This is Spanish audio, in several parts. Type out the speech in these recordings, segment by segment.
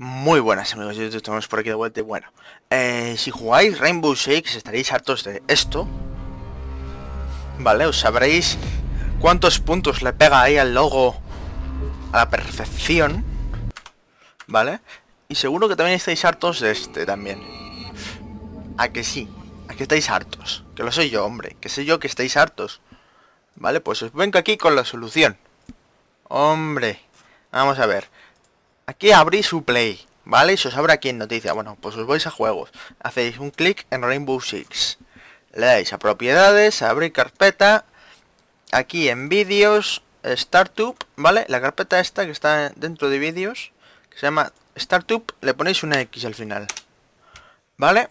Muy buenas amigos yo estamos por aquí de vuelta bueno, eh, si jugáis Rainbow Six estaréis hartos de esto, ¿vale? Os sabréis cuántos puntos le pega ahí al logo a la perfección, ¿vale? Y seguro que también estáis hartos de este también. ¿A que sí? ¿A que estáis hartos? Que lo soy yo, hombre, que sé yo que estáis hartos. Vale, pues os vengo aquí con la solución. Hombre, vamos a ver. Aquí abrí su play, ¿vale? Y se os abre aquí en noticias. Bueno, pues os vais a juegos. Hacéis un clic en Rainbow Six. Le dais a propiedades, abrí abrir carpeta. Aquí en vídeos, Startup, ¿vale? La carpeta esta que está dentro de vídeos, que se llama Startup, le ponéis una X al final. ¿Vale?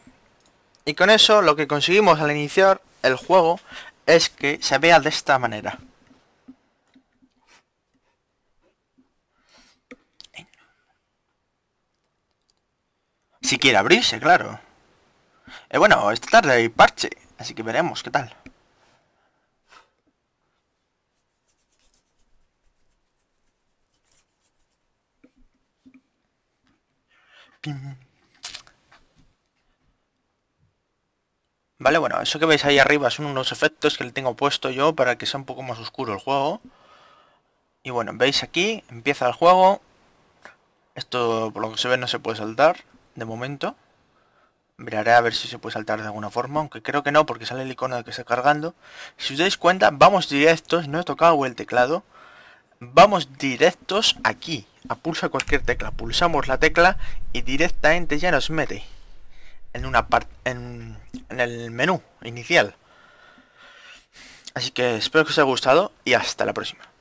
Y con eso lo que conseguimos al iniciar el juego es que se vea de esta manera. Si quiere abrirse, claro. Eh, bueno, esta tarde hay parche, así que veremos qué tal. Vale, bueno, eso que veis ahí arriba son unos efectos que le tengo puesto yo para que sea un poco más oscuro el juego. Y bueno, veis aquí, empieza el juego. Esto por lo que se ve no se puede saltar de momento. Miraré a ver si se puede saltar de alguna forma, aunque creo que no, porque sale el icono de que está cargando. Si os dais cuenta, vamos directos, no he tocado el teclado. Vamos directos aquí, a pulsa cualquier tecla. Pulsamos la tecla y directamente ya nos mete en, una parte en el menú inicial. Así que espero que os haya gustado y hasta la próxima.